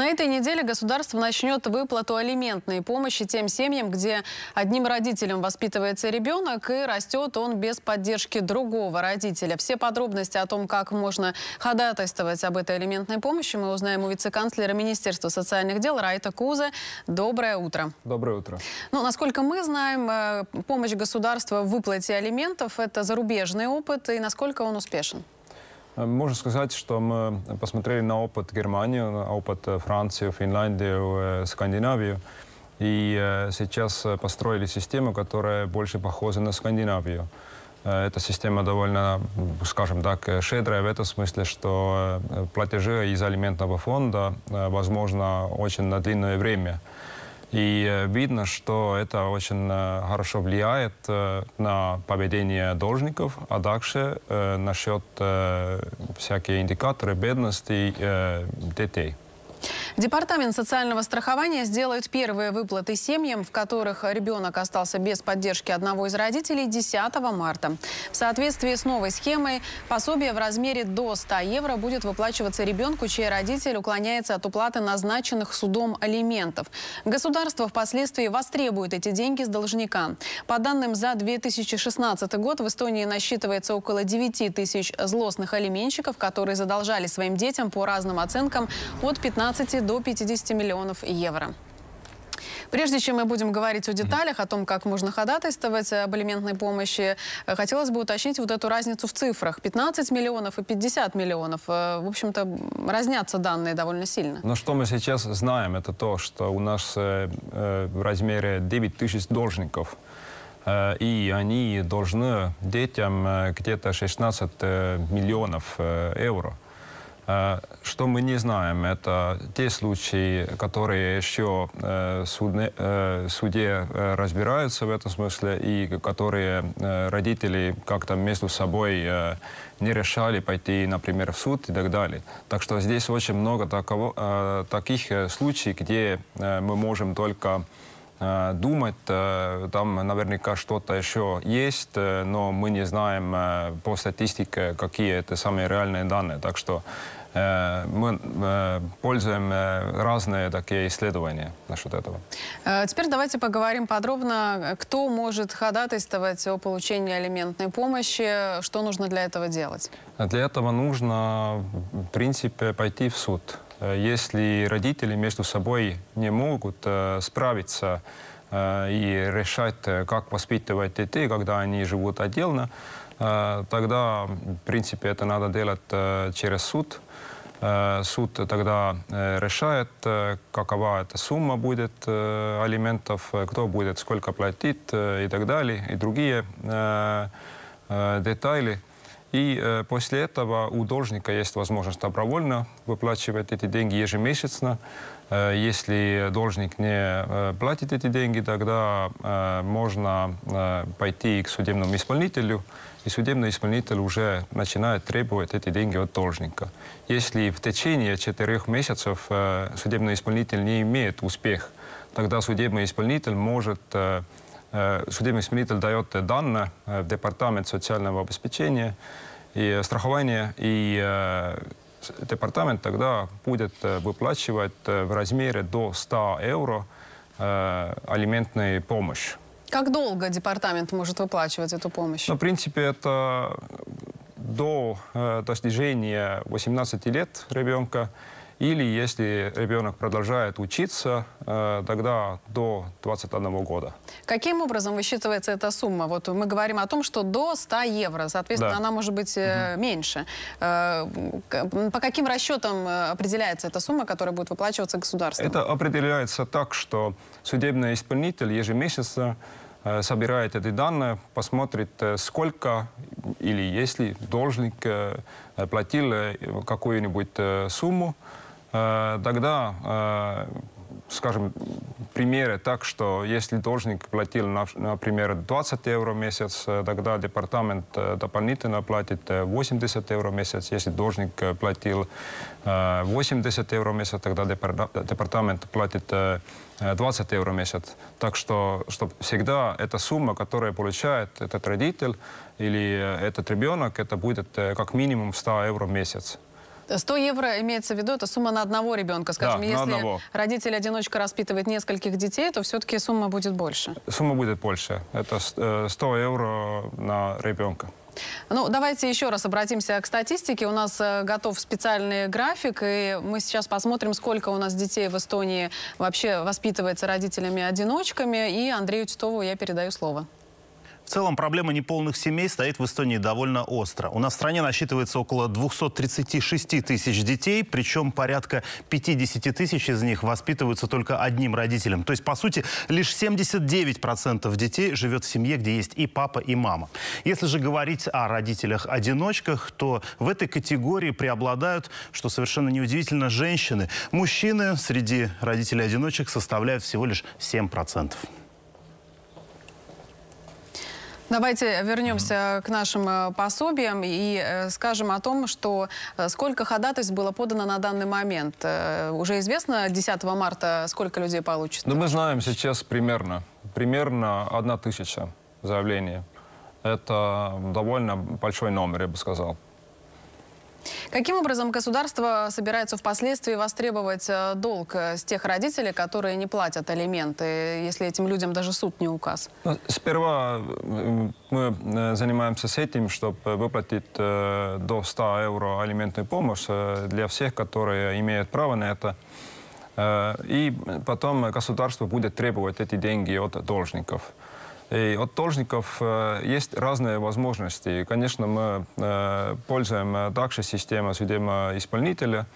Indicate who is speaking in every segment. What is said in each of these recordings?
Speaker 1: На этой неделе государство начнет выплату алиментной помощи тем семьям, где одним родителем воспитывается ребенок и растет он без поддержки другого родителя. Все подробности о том, как можно ходатайствовать об этой алиментной помощи, мы узнаем у вице-канцлера Министерства социальных дел Райта Куза. Доброе утро. Доброе утро. Ну, насколько мы знаем, э, помощь государства в выплате алиментов – это зарубежный опыт, и насколько он успешен?
Speaker 2: Э, можно сказать, что мы посмотрели на опыт Германии, на опыт э, Франции, Финляндии, э, Скандинавии. И сейчас построили систему, которая больше похожа на Скандинавию. Эта система довольно, скажем так, шедрая в этом смысле, что платежи из алиментного фонда возможно очень на длинное время. И э, видно, что это очень э, хорошо влияет э, на поведение должников, а также насчет всякие индикаторы бедности детей.
Speaker 1: Департамент социального страхования сделает первые выплаты семьям, в которых ребенок остался без поддержки одного из родителей 10 марта. В соответствии с новой схемой пособие в размере до 100 евро будет выплачиваться ребенку, чей родитель уклоняется от уплаты назначенных судом алиментов. Государство впоследствии востребует эти деньги с должника. По данным за 2016 год в Эстонии насчитывается около 9 тысяч злостных алименщиков, которые задолжали своим детям по разным оценкам от 15 до до 50 миллионов евро. Прежде чем мы будем говорить о деталях, о том, как можно ходатайствовать об элементной помощи, э, хотелось бы уточнить вот эту разницу в цифрах. 15 миллионов и 50 миллионов. Э, в общем-то, разнятся данные довольно сильно.
Speaker 2: Но что мы сейчас знаем, это то, что у нас э, в размере 9 тысяч должников. И они должны детям где-то 16 миллионов евро. Э, что мы не знаем, это те случаи, которые еще в суде разбираются в этом смысле, и которые э, родители как-то между собой э, не решали пойти, например, в суд и так далее. Так что здесь очень много такого, таких случаев, где мы можем только думать. Там наверняка что-то еще есть, но мы не знаем по статистике, какие это самые реальные данные. Так что Э, мы э, пользуем э, разные такие исследования насчет этого.
Speaker 1: Теперь давайте поговорим подробно, кто может ходатайствовать о получении алиментной помощи, что нужно для этого делать?
Speaker 2: А для этого нужно, в принципе, пойти в суд. Если родители между собой не могут справиться и решать, как воспитывать детей, когда они живут отдельно, Э, тогда, в принципе, это надо делать э, через суд. Э, суд тогда решает, какова эта сумма будет алиментов, кто будет сколько платить и так далее, и другие детали. И э, после этого у должника есть возможность добровольно выплачивать эти деньги ежемесячно. Э, если должник не э, платит эти деньги, тогда можно пойти к судебному исполнителю, и судебный исполнитель уже начинает требовать эти деньги от должника. Если в течение четырех месяцев судебный исполнитель не имеет успех, тогда судебный исполнитель может Э, судебник-исполнитель дает данные э, в департамент социального обеспечения и э, страхования, и департамент тогда будет выплачивать в размере до 100 евро алиментную помощь.
Speaker 1: Как долго департамент может выплачивать эту помощь? Ну,
Speaker 2: в принципе, это до достижения 18 лет ребенка. Или если ребенок продолжает учиться, э, тогда до 21 года.
Speaker 1: Каким образом высчитывается эта сумма? Вот мы говорим о том, что до 100 евро, соответственно, да. она может быть угу. меньше. Э, по каким расчетам определяется эта сумма, которая будет выплачиваться государством?
Speaker 2: Это определяется так, что судебный исполнитель ежемесячно собирает эти данные, посмотрит, сколько или если должник платил какую-нибудь сумму, Э, тогда, э, скажем, примеры так, что если должник платил, например, 20 евро в месяц, э, тогда департамент дополнительно платит 80 евро в месяц. Если должник платил 80 евро в месяц, тогда департамент платит 20 евро в месяц. Так что, что всегда эта сумма, которую получает этот родитель или этот ребенок, это будет как минимум 100 евро в месяц.
Speaker 1: 100 евро имеется в виду, это сумма на одного ребенка, скажем. Да, Если родитель-одиночка распитывает нескольких детей, то все-таки сумма будет больше.
Speaker 2: Сумма будет больше. Это 100 э, евро на ребенка.
Speaker 1: Ну, давайте еще раз обратимся к статистике. У нас э, готов специальный график, и мы сейчас посмотрим, сколько у нас детей в Эстонии вообще воспитывается родителями-одиночками. И Андрею Титову я передаю слово.
Speaker 2: В целом проблема неполных семей стоит в Эстонии довольно остро. У нас в стране насчитывается около 236 тысяч детей, причем порядка 50 тысяч из них воспитываются только одним родителем. То есть, по сути, лишь 79% детей живет в семье, где есть и папа, и мама. Если же говорить о родителях-одиночках, то в этой категории преобладают, что совершенно неудивительно, женщины. Мужчины среди родителей-одиночек составляют всего лишь 7%.
Speaker 1: Давайте вернемся к нашим э, пособиям и э, скажем о том, что э, сколько ходатайств было подано на данный момент. Уже известно 10 марта, сколько людей получится?
Speaker 2: Да ну, мы знаем сейчас примерно. Примерно одна тысяча заявлений. Это довольно большой номер, я бы сказал.
Speaker 1: Каким образом государство собирается впоследствии востребовать э, долг э, с тех родителей, которые не платят алименты, если этим людям даже суд не указ? Ну,
Speaker 2: сперва мы э, занимаемся с этим, чтобы выплатить до 100 евро алиментную помощь для всех, которые имеют право на это. И потом государство будет требовать эти деньги от должников. И от должников э, есть разные возможности. конечно, мы э, пользуем э, также систему судебного исполнителя,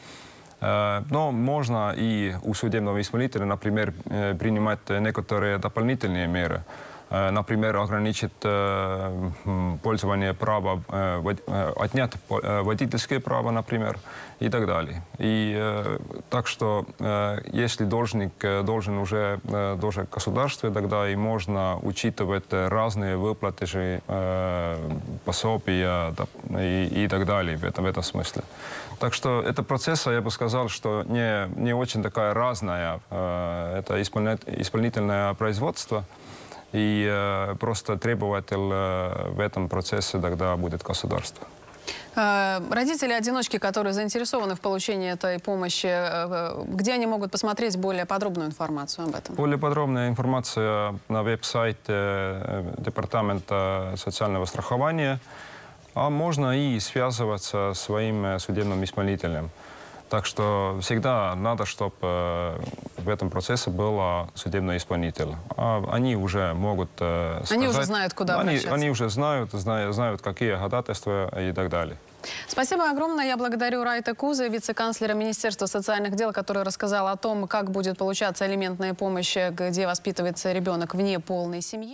Speaker 2: но можно и у судебного исполнителя, например, принимать некоторые дополнительные меры. Э, например, ограничит э, пользование права, э, отнять водительские права, например, и так далее. И так что, если должник должен уже должен государстве, тогда и можно учитывать разные выплаты, пособия и, и так далее в этом, в этом смысле. Так что это процесс, а я бы сказал, что не, не очень такая разная. Это исполнительное производство. И э, просто требователь э, в этом процессе тогда будет государство.
Speaker 1: Э, Родители-одиночки, которые заинтересованы в получении этой помощи, э, э, где они могут посмотреть более подробную информацию об этом? Более
Speaker 2: подробная информация на веб-сайте Департамента социального страхования. А можно и связываться с своим судебным исполнителем. Так что всегда надо, чтобы в этом процессе был судебный исполнитель. А они уже могут э, сказать... Они уже знают, куда они, обращаться. Они уже знают, знают, знают, какие ходатайства и так далее.
Speaker 1: Спасибо огромное. Я благодарю Райта Куза, вице-канцлера Министерства социальных дел, который рассказал о том, как будет получаться элементная помощь, где воспитывается ребенок вне полной семьи.